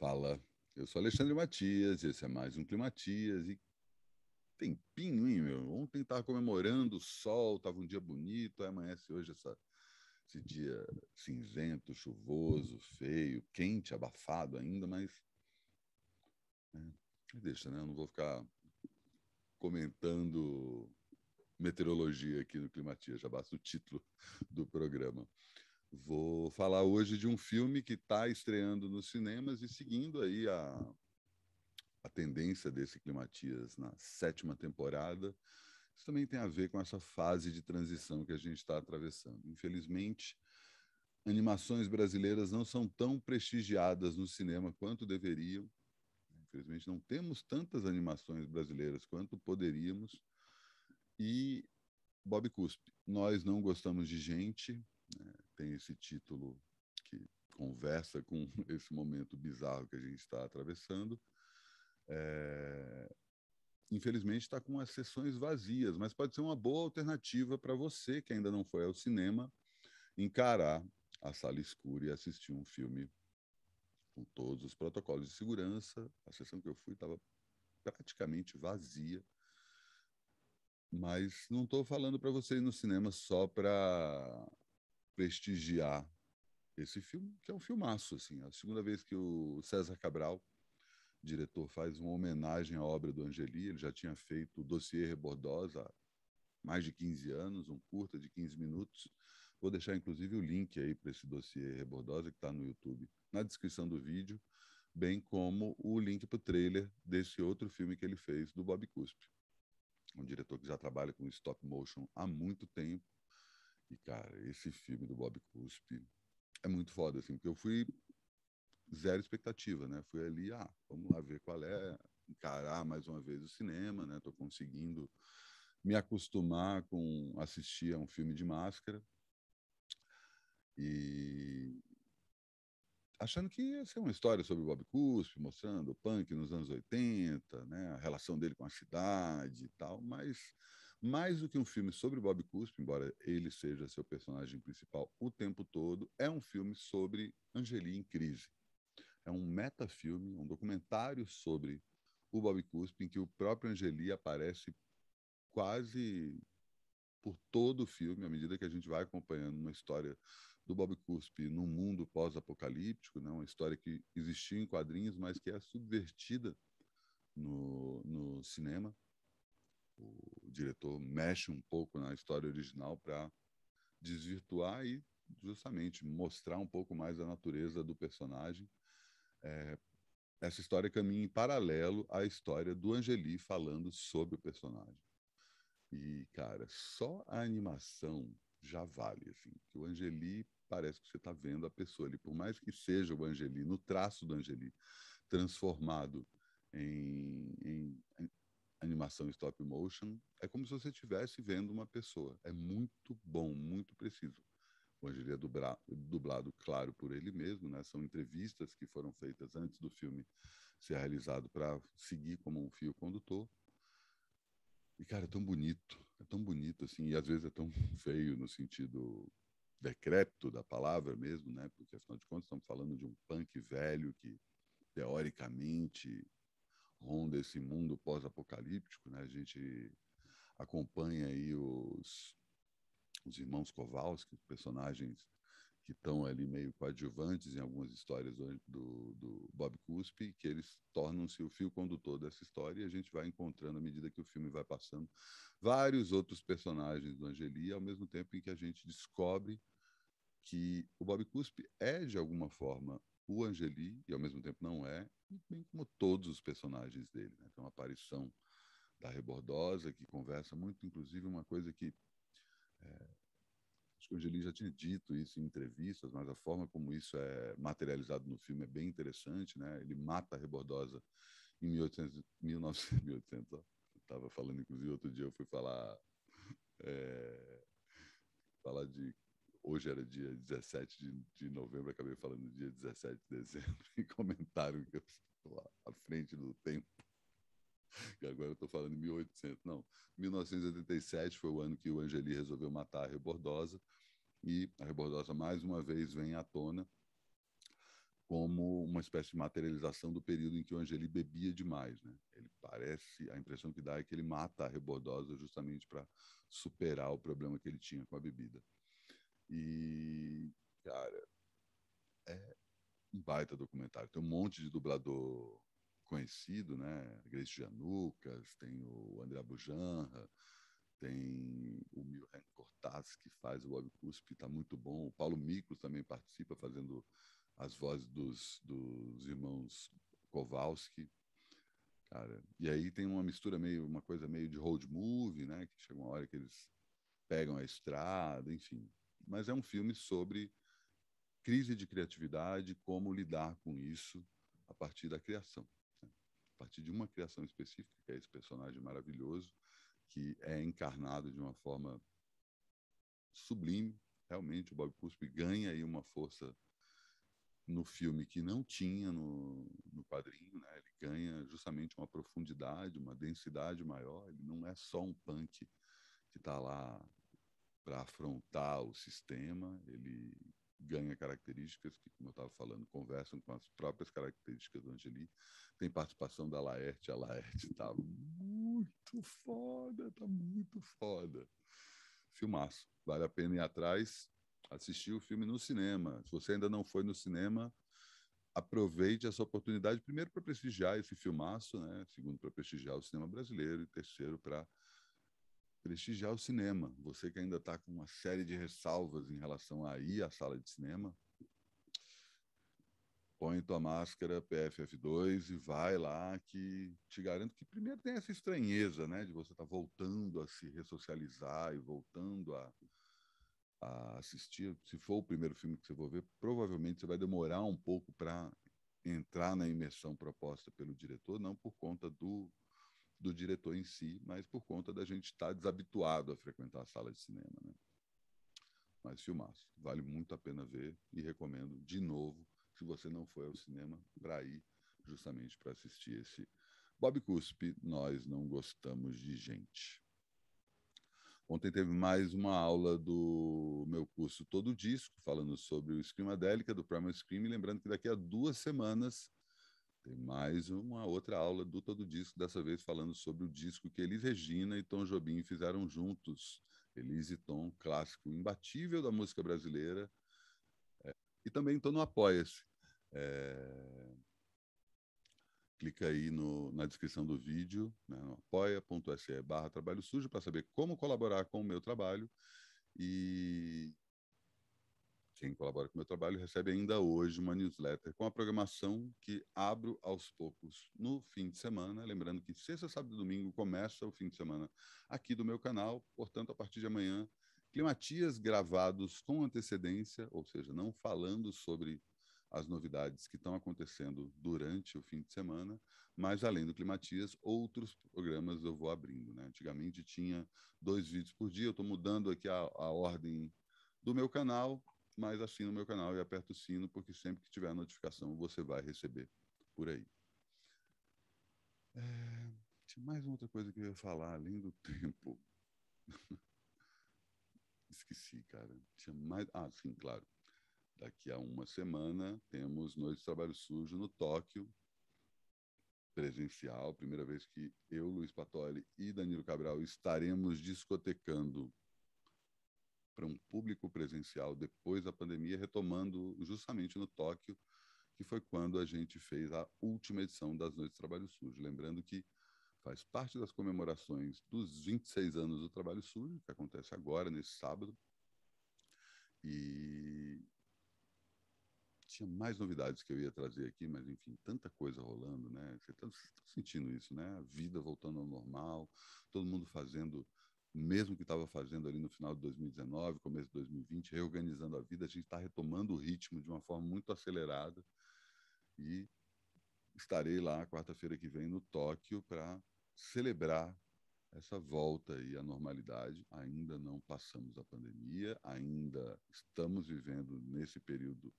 Fala, eu sou Alexandre Matias, esse é mais um Climatias e tempinho, hein, meu? Ontem estava comemorando o sol, estava um dia bonito, aí amanhece hoje essa, esse dia cinzento, chuvoso, feio, quente, abafado ainda, mas é, deixa, né? Eu não vou ficar comentando meteorologia aqui no Climatias, já basta o título do programa. Vou falar hoje de um filme que está estreando nos cinemas e seguindo aí a, a tendência desse Climatias na sétima temporada. Isso também tem a ver com essa fase de transição que a gente está atravessando. Infelizmente, animações brasileiras não são tão prestigiadas no cinema quanto deveriam. Infelizmente, não temos tantas animações brasileiras quanto poderíamos. E Bob Cuspe, nós não gostamos de gente, né? tem esse título que conversa com esse momento bizarro que a gente está atravessando. É... Infelizmente está com as sessões vazias, mas pode ser uma boa alternativa para você que ainda não foi ao cinema encarar a sala escura e assistir um filme com todos os protocolos de segurança. A sessão que eu fui estava praticamente vazia. Mas não estou falando para vocês no cinema só para prestigiar esse filme, que é um filmaço, assim. É a segunda vez que o César Cabral, diretor, faz uma homenagem à obra do Angeli. Ele já tinha feito o Dossier Rebordosa há mais de 15 anos, um curta de 15 minutos. Vou deixar, inclusive, o link aí para esse Dossier Rebordosa, que está no YouTube, na descrição do vídeo, bem como o link para o trailer desse outro filme que ele fez, do Bob Cuspe. Um diretor que já trabalha com stop motion há muito tempo, e, cara, esse filme do Bob Cuspe é muito foda, assim, porque eu fui zero expectativa, né? Fui ali, ah, vamos lá ver qual é, encarar mais uma vez o cinema, né? Tô conseguindo me acostumar com assistir a um filme de máscara. E achando que ia ser uma história sobre o Bob Cuspe, mostrando o punk nos anos 80, né, a relação dele com a cidade e tal, mas mais do que um filme sobre Bob Cuspe, embora ele seja seu personagem principal o tempo todo, é um filme sobre Angeli em crise. É um metafilme, um documentário sobre o Bob Cuspe, em que o próprio Angeli aparece quase por todo o filme, à medida que a gente vai acompanhando uma história do Bob Cuspe num mundo pós-apocalíptico, né? uma história que existiu em quadrinhos, mas que é subvertida no, no cinema o, diretor mexe um pouco na história original para desvirtuar e justamente mostrar um pouco mais a natureza do personagem. É, essa história caminha em paralelo à história do Angeli falando sobre o personagem. E, cara, só a animação já vale, assim. Que o Angeli parece que você está vendo a pessoa ali, por mais que seja o Angeli, no traço do Angeli, transformado em, em, animação stop motion, é como se você estivesse vendo uma pessoa. É muito bom, muito preciso. O ele é dublado, claro, por ele mesmo, né? São entrevistas que foram feitas antes do filme ser realizado para seguir como um fio condutor. E, cara, é tão bonito, é tão bonito, assim, e às vezes é tão feio no sentido decrépito da palavra mesmo, né? Porque, afinal de contas, estamos falando de um punk velho que, teoricamente, ronda esse mundo pós-apocalíptico, né? A gente acompanha aí os, os irmãos Kowalski, personagens que estão ali meio coadjuvantes em algumas histórias do, do, do Bob Cuspe, que eles tornam-se o fio condutor dessa história e a gente vai encontrando, à medida que o filme vai passando, vários outros personagens do Angeli, ao mesmo tempo em que a gente descobre que o Bob Cuspe é, de alguma forma, o Angeli, e ao mesmo tempo não é, bem como todos os personagens dele. Né? Tem uma aparição da Rebordosa que conversa muito, inclusive uma coisa que. É, acho que o Angeli já tinha dito isso em entrevistas, mas a forma como isso é materializado no filme é bem interessante. Né? Ele mata a Rebordosa em 1800, 1900, estava falando, inclusive, outro dia eu fui falar. É, falar de hoje era dia 17 de, de novembro, acabei falando dia 17 de dezembro, e comentaram que eu estou à frente do tempo. E agora eu estou falando em 1800. Não, 1987 foi o ano que o Angeli resolveu matar a Rebordosa, e a Rebordosa mais uma vez vem à tona como uma espécie de materialização do período em que o Angeli bebia demais, né? Ele parece, a impressão que dá é que ele mata a Rebordosa justamente para superar o problema que ele tinha com a bebida. E, cara, é um baita documentário. Tem um monte de dublador conhecido, né? Grace Janucas, tem o André Bujanra, tem o Milhan Cortaz, que faz o Bob está muito bom. O Paulo Micos também participa, fazendo as vozes dos, dos irmãos Kowalski. Cara, e aí tem uma mistura meio, uma coisa meio de road movie, né? Que chega uma hora que eles pegam a estrada, enfim mas é um filme sobre crise de criatividade, como lidar com isso a partir da criação, né? a partir de uma criação específica, que é esse personagem maravilhoso, que é encarnado de uma forma sublime. Realmente, o Bob Cuspe ganha aí uma força no filme que não tinha no, no quadrinho, né? ele ganha justamente uma profundidade, uma densidade maior. Ele não é só um punk que está lá para afrontar o sistema, ele ganha características que, como eu estava falando, conversam com as próprias características do Angeli. Tem participação da Laerte, a Laerte está muito foda, está muito foda. Filmaço, vale a pena ir atrás, assistir o filme no cinema. Se você ainda não foi no cinema, aproveite essa oportunidade, primeiro para prestigiar esse filmaço, né? segundo para prestigiar o cinema brasileiro e terceiro para prestigiar o cinema. Você que ainda está com uma série de ressalvas em relação a ir à sala de cinema, põe tua máscara PFF2 e vai lá que te garanto que primeiro tem essa estranheza, né, de você estar tá voltando a se ressocializar e voltando a, a assistir. Se for o primeiro filme que você for ver, provavelmente você vai demorar um pouco para entrar na imersão proposta pelo diretor, não por conta do do diretor em si, mas por conta da gente estar tá desabituado a frequentar a sala de cinema. Né? Mas filmaço, vale muito a pena ver e recomendo de novo, se você não foi ao cinema, para ir justamente para assistir esse Bob Cuspe, Nós Não Gostamos de Gente. Ontem teve mais uma aula do meu curso Todo Disco, falando sobre o Screamadélica, do Primal Scream, lembrando que daqui a duas semanas tem mais uma outra aula do Todo Disco, dessa vez falando sobre o disco que Elis Regina e Tom Jobim fizeram juntos. Elis e Tom, clássico imbatível da música brasileira. É, e também estou no Apoia-se. É, clica aí no, na descrição do vídeo, né, no apoia.se barra trabalho sujo, para saber como colaborar com o meu trabalho. E quem colabora com o meu trabalho recebe ainda hoje uma newsletter com a programação que abro aos poucos no fim de semana. Lembrando que sexta, sábado e domingo começa o fim de semana aqui do meu canal. Portanto, a partir de amanhã, climatias gravados com antecedência, ou seja, não falando sobre as novidades que estão acontecendo durante o fim de semana, mas além do Climatias, outros programas eu vou abrindo. Né? Antigamente tinha dois vídeos por dia, eu estou mudando aqui a, a ordem do meu canal, mas assina o meu canal e aperta o sino, porque sempre que tiver a notificação você vai receber por aí. É, tinha mais uma outra coisa que eu ia falar, além do tempo. Esqueci, cara. Tinha mais. Ah, sim, claro. Daqui a uma semana temos Noite de Trabalho Sujo no Tóquio, presencial. Primeira vez que eu, Luiz Patoli e Danilo Cabral estaremos discotecando para um público presencial depois da pandemia, retomando justamente no Tóquio, que foi quando a gente fez a última edição das Noites do Trabalho Sujo. Lembrando que faz parte das comemorações dos 26 anos do Trabalho Sujo, que acontece agora, nesse sábado. E tinha mais novidades que eu ia trazer aqui, mas enfim, tanta coisa rolando, né? Você está tá sentindo isso, né? A vida voltando ao normal, todo mundo fazendo mesmo que estava fazendo ali no final de 2019, começo de 2020, reorganizando a vida, a gente está retomando o ritmo de uma forma muito acelerada e estarei lá quarta-feira que vem no Tóquio para celebrar essa volta e à normalidade. Ainda não passamos a pandemia, ainda estamos vivendo nesse período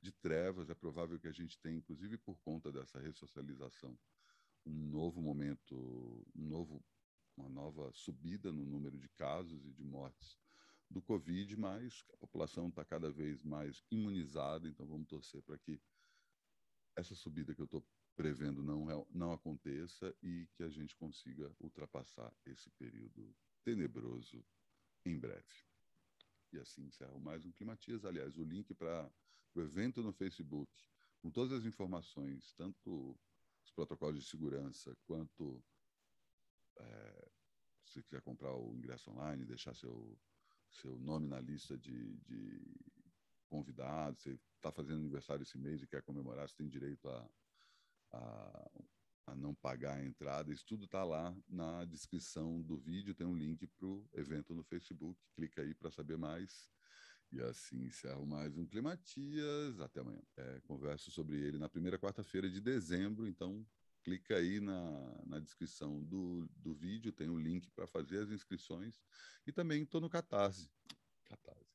de trevas. É provável que a gente tenha, inclusive por conta dessa ressocialização, um novo momento, um novo uma nova subida no número de casos e de mortes do Covid, mas a população está cada vez mais imunizada, então vamos torcer para que essa subida que eu estou prevendo não, é, não aconteça e que a gente consiga ultrapassar esse período tenebroso em breve. E assim encerro mais um Climatias. Aliás, o link para o evento no Facebook, com todas as informações, tanto os protocolos de segurança quanto é, você quiser comprar o ingresso online, deixar seu, seu nome na lista de, de convidados, você está fazendo aniversário esse mês e quer comemorar, você tem direito a, a, a não pagar a entrada. Isso tudo está lá na descrição do vídeo, tem um link para o evento no Facebook. Clica aí para saber mais. E assim encerro mais um Climatias. Até amanhã. É, converso sobre ele na primeira quarta-feira de dezembro, então clica aí na, na descrição do, do vídeo, tem o link para fazer as inscrições. E também estou no Catarse. Catarse.